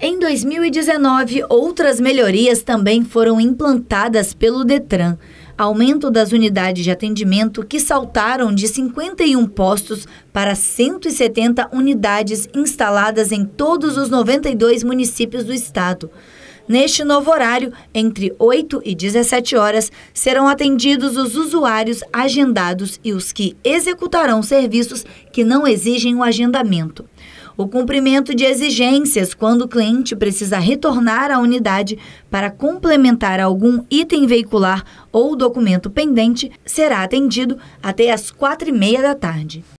Em 2019, outras melhorias também foram implantadas pelo Detran. Aumento das unidades de atendimento que saltaram de 51 postos para 170 unidades instaladas em todos os 92 municípios do estado. Neste novo horário, entre 8 e 17 horas, serão atendidos os usuários agendados e os que executarão serviços que não exigem o agendamento o cumprimento de exigências quando o cliente precisa retornar à unidade para complementar algum item veicular ou documento pendente será atendido até às quatro e meia da tarde.